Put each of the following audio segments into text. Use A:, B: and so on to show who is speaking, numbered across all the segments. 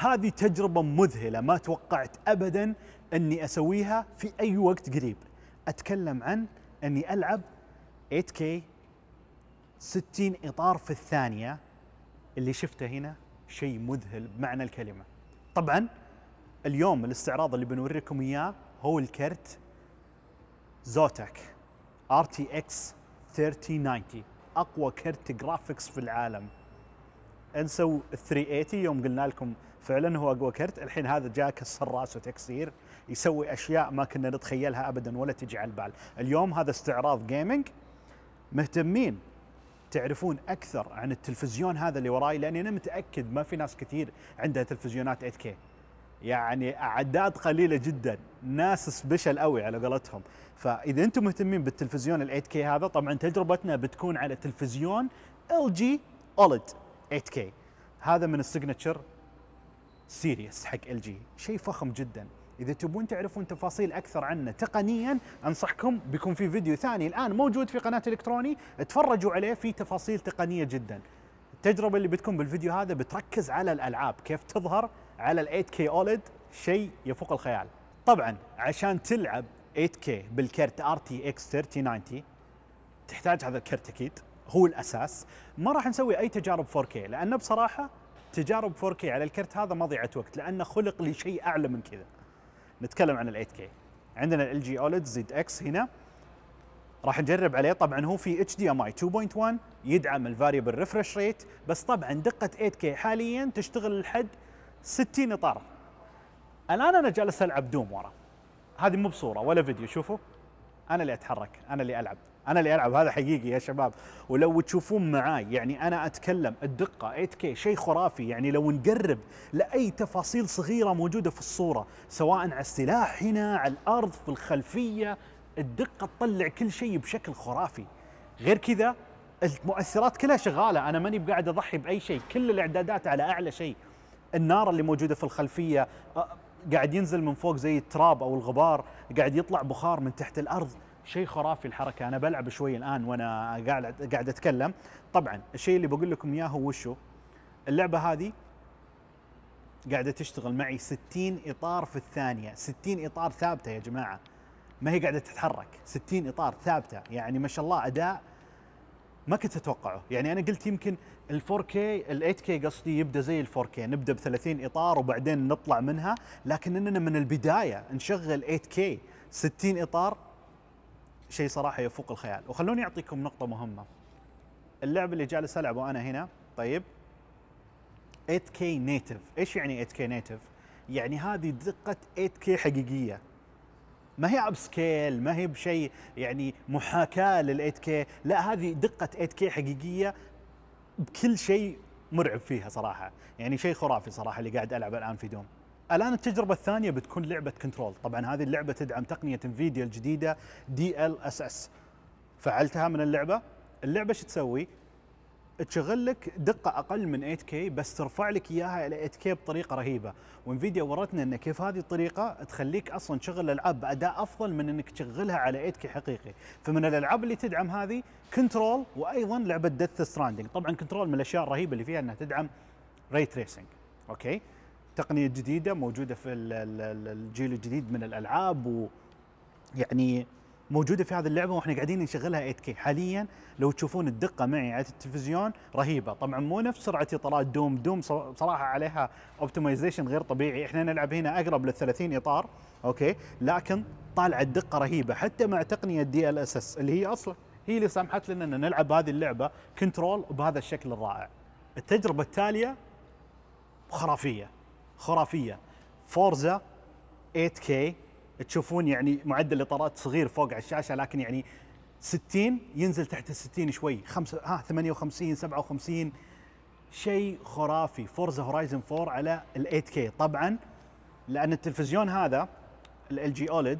A: هذه تجربة مذهلة ما توقعت أبدا أني أسويها في أي وقت قريب أتكلم عن أني ألعب 8K 60 إطار في الثانية اللي شفته هنا شيء مذهل بمعنى الكلمة طبعا اليوم الاستعراض اللي بنوريكم إياه هو الكرت زوتك RTX 3090 أقوى كرت جرافيكس في العالم انسوا ال 380 يوم قلنا لكم فعلا هو اقوى كرت الحين هذا جاك السراس وتكسير يسوي اشياء ما كنا نتخيلها ابدا ولا تجي على البال اليوم هذا استعراض جيمنج مهتمين تعرفون اكثر عن التلفزيون هذا اللي وراي لاني انا متاكد ما في ناس كثير عندها تلفزيونات 8K يعني اعداد قليله جدا ناس سبيشل قوي على قولتهم فاذا انتم مهتمين بالتلفزيون ال 8K هذا طبعا تجربتنا بتكون على تلفزيون LG OLED 8K هذا من السيجنتشر سيريس حق ال جي شيء فخم جدا اذا تبون تعرفون تفاصيل اكثر عنه تقنيا انصحكم بيكون في فيديو ثاني الان موجود في قناه الكتروني تفرجوا عليه في تفاصيل تقنيه جدا التجربه اللي بتكون بالفيديو هذا بتركز على الالعاب كيف تظهر على ال 8K OLED شيء يفوق الخيال طبعا عشان تلعب 8K بالكرت RTX 3090 تحتاج هذا الكرت اكيد هو الاساس ما راح نسوي اي تجارب 4K لانه بصراحه تجارب 4K على الكرت هذا مضيعه وقت لانه خلق لشيء اعلى من كذا نتكلم عن ال 8K عندنا ال جي اولد زد اكس هنا راح نجرب عليه طبعا هو في اتش دي ام اي 2.1 يدعم الفاريبل ريفرش ريت بس طبعا دقه 8K حاليا تشتغل لحد 60 اطار الان انا جالس العب دوم ورا هذه مو بصوره ولا فيديو شوفوا انا اللي اتحرك انا اللي العب انا اللي العب هذا حقيقي يا شباب ولو تشوفون معاي يعني انا اتكلم الدقه 8K شيء خرافي يعني لو نقرب لاي تفاصيل صغيره موجوده في الصوره سواء على السلاح هنا على الارض في الخلفيه الدقه تطلع كل شيء بشكل خرافي غير كذا المؤثرات كلها شغاله انا ماني بقاعد اضحي باي شيء كل الاعدادات على اعلى شيء النار اللي موجوده في الخلفيه قاعد ينزل من فوق زي التراب او الغبار قاعد يطلع بخار من تحت الارض شيء خرافي الحركه انا بلعب شوي الان وانا قاعد قاعد اتكلم طبعا الشيء اللي بقول لكم اياه هو وشو اللعبه هذه قاعده تشتغل معي 60 اطار في الثانيه 60 اطار ثابته يا جماعه ما هي قاعده تتحرك 60 اطار ثابته يعني ما شاء الله اداء ما كنت اتوقعه يعني انا قلت يمكن ال 4K ال 8K قصدي يبدا زي ال 4K نبدا ب 30 اطار وبعدين نطلع منها لكن اننا من البدايه نشغل 8K 60 اطار شيء صراحه يفوق الخيال وخلوني اعطيكم نقطه مهمه اللعب اللي جالس العبه انا هنا طيب 8K نيتف ايش يعني 8K نيتف يعني هذه دقه 8K حقيقيه ما هي اب سكيل ما هي بشيء يعني محاكاه لل 8K لا هذه دقه 8K حقيقيه بكل شيء مرعب فيها صراحه يعني شيء خرافي صراحه اللي قاعد العب الان في دوم الان التجربه الثانيه بتكون لعبه كنترول طبعا هذه اللعبه تدعم تقنيه انفيديا الجديده دي ال اس اس فعلتها من اللعبه اللعبه شو تسوي تشغل لك دقة أقل من 8K بس ترفع لك إياها إلى 8K بطريقة رهيبة، وانفيديا ورتنا أن كيف هذه الطريقة تخليك أصلا تشغل الألعاب بأداء أفضل من أنك تشغلها على 8K حقيقي، فمن الألعاب اللي تدعم هذه كنترول وأيضا لعبة ديث ستراندنج، طبعا كنترول من الأشياء الرهيبة اللي فيها أنها تدعم ري تريسنج، أوكي؟ تقنيه جديده موجوده في الجيل الجديد من الالعاب ويعني موجوده في هذه اللعبه واحنا قاعدين نشغلها 8K حاليا لو تشوفون الدقه معي على التلفزيون رهيبه طبعا مو نفس سرعه اطارات دوم دوم صراحه عليها اوبتمايزيشن غير طبيعي احنا نلعب هنا اقرب لل 30 اطار اوكي لكن طالعه الدقه رهيبه حتى مع تقنيه دي ال اس اس اللي هي اصلا هي اللي سمحت لنا ان نلعب هذه اللعبه كنترول بهذا الشكل الرائع التجربه التاليه خرافيه خرافيه فورزا 8K تشوفون يعني معدل اطارات صغير فوق على الشاشه لكن يعني 60 ينزل تحت ال 60 شوي خمسة ها 58 57 شيء خرافي فورزا هورايزن 4 على ال 8K طبعا لان التلفزيون هذا ال جي اولد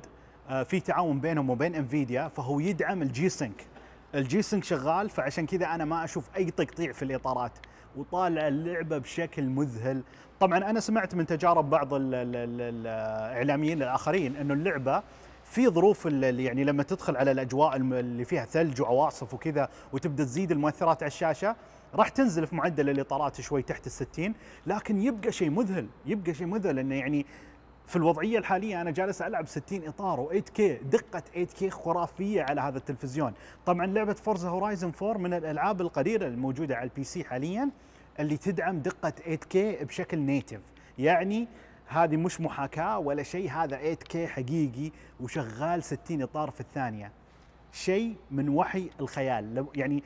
A: آه، في تعاون بينهم وبين انفيديا فهو يدعم الجي سينك الجي سينك شغال فعشان كذا انا ما اشوف اي تقطيع في الاطارات وطالع اللعبه بشكل مذهل طبعا انا سمعت من تجارب بعض الـ الـ الـ الاعلاميين الاخرين انه اللعبه في ظروف يعني لما تدخل على الاجواء اللي فيها ثلج وعواصف وكذا وتبدا تزيد المؤثرات على الشاشه راح تنزل في معدل الاطارات شوي تحت الستين لكن يبقى شيء مذهل يبقى شيء مذهل انه يعني في الوضعيه الحاليه انا جالس العب 60 اطار و8K دقه 8K خرافيه على هذا التلفزيون طبعا لعبه فورزا هورايزن 4 من الالعاب القليله الموجوده على البي سي حاليا اللي تدعم دقه 8K بشكل نيتف يعني هذه مش محاكاه ولا شيء هذا 8K حقيقي وشغال 60 اطار في الثانيه شيء من وحي الخيال يعني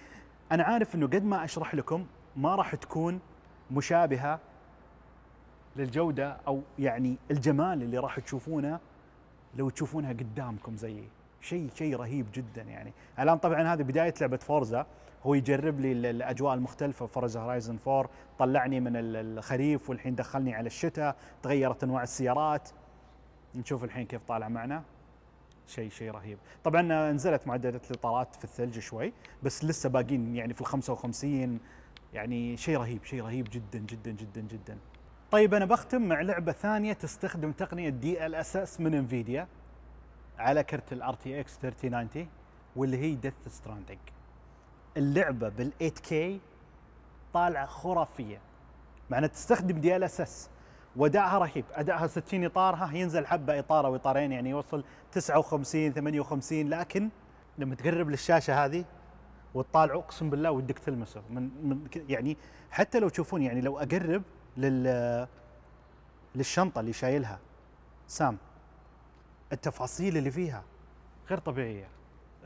A: انا عارف انه قد ما اشرح لكم ما راح تكون مشابهه للجوده او يعني الجمال اللي راح تشوفونه لو تشوفونها قدامكم زي شيء شيء رهيب جدا يعني الان طبعا هذه بدايه لعبه فورزا هو يجرب لي الاجواء المختلفه فورزا هورايزن 4 طلعني من الخريف والحين دخلني على الشتاء تغيرت انواع السيارات نشوف الحين كيف طالع معنا شيء شيء رهيب طبعا نزلت معدلات الاطارات في الثلج شوي بس لسه باقين يعني في ال 55 يعني شيء رهيب شيء رهيب جدا جدا جدا جدا طيب انا بختم مع لعبه ثانيه تستخدم تقنيه دي ال اس اس من انفيديا على كرت الار تي اكس 3090 واللي هي ديث ستراندنج اللعبه بال 8 k طالعه خرافيه مع تستخدم دي ال اس اس وادائها رهيب ادائها 60 اطارها ينزل حبه اطار او اطارين يعني يوصل 59 58 لكن لما تقرب للشاشه هذه وتطالعه اقسم بالله ودك تلمسه من, من يعني حتى لو تشوفون يعني لو اقرب لل للشنطه اللي شايلها سام التفاصيل اللي فيها غير طبيعيه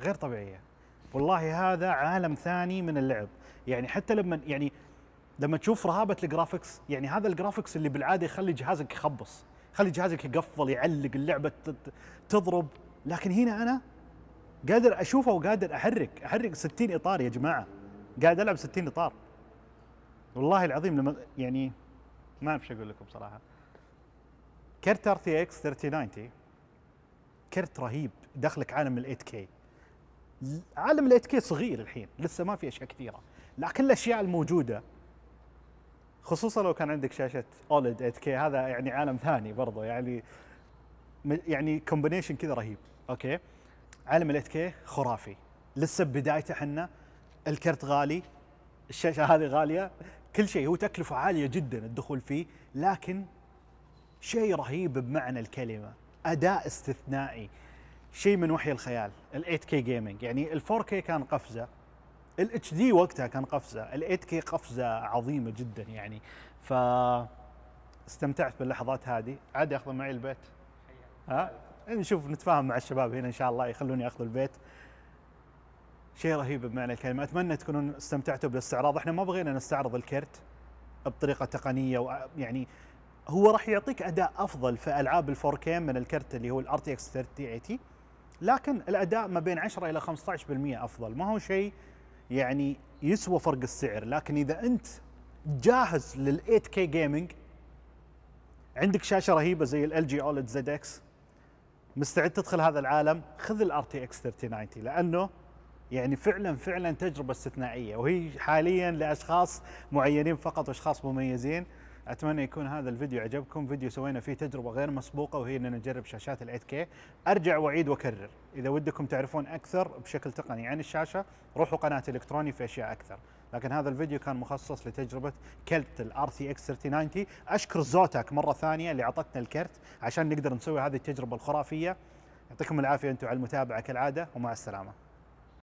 A: غير طبيعيه والله هذا عالم ثاني من اللعب يعني حتى لما يعني لما تشوف رهابه الجرافكس يعني هذا الجرافكس اللي بالعاده يخلي جهازك يخبص يخلي جهازك يقفل يعلق اللعبه تضرب لكن هنا انا قادر اشوفه وقادر احرك احرك 60 اطار يا جماعه قاعد العب 60 اطار والله العظيم لما يعني ما اعرف شو اقول لكم صراحه كرت ار تي اكس 3090 كرت رهيب دخلك عالم ال 8K عالم ال 8K صغير الحين لسه ما في اشياء كثيره لكن الاشياء الموجوده خصوصا لو كان عندك شاشه اولد 8K هذا يعني عالم ثاني برضه يعني يعني كومبينيشن كذا رهيب اوكي عالم ال 8K خرافي لسه بدايته احنا الكرت غالي الشاشه هذه غاليه كل شيء هو تكلفة عالية جدا الدخول فيه لكن شيء رهيب بمعنى الكلمة أداء استثنائي شيء من وحي الخيال ال 8K جيمنج يعني ال 4K كان قفزة ال اتش دي وقتها كان قفزة ال 8K قفزة عظيمة جدا يعني ف استمتعت باللحظات هذه عادي اخذ معي البيت ها نشوف نتفاهم مع الشباب هنا ان شاء الله يخلوني اخذ البيت شيء رهيب بمعنى الكلمه اتمنى تكونون استمتعتوا بالاستعراض احنا ما بغينا نستعرض الكرت بطريقه تقنيه يعني هو راح يعطيك اداء افضل في العاب الفور 4K من الكرت اللي هو الار تي اكس 3080 لكن الاداء ما بين 10 الى 15% افضل ما هو شيء يعني يسوى فرق السعر لكن اذا انت جاهز لل 8K جيمنج عندك شاشه رهيبه زي ال جي اولد زد اكس مستعد تدخل هذا العالم خذ الار تي اكس 3090 لانه يعني فعلا فعلا تجربه استثنائيه وهي حاليا لاشخاص معينين فقط واشخاص مميزين اتمنى يكون هذا الفيديو عجبكم فيديو سوينا فيه تجربه غير مسبوقه وهي اننا نجرب شاشات ال 8K ارجع واعيد واكرر اذا ودكم تعرفون اكثر بشكل تقني عن الشاشه روحوا قناه الكتروني في اشياء اكثر لكن هذا الفيديو كان مخصص لتجربه كلت الـ RTX 3090 اشكر زوتاك مره ثانيه اللي اعطتنا الكرت عشان نقدر نسوي هذه التجربه الخرافيه يعطيكم العافيه انتم على المتابعه كالعاده ومع السلامه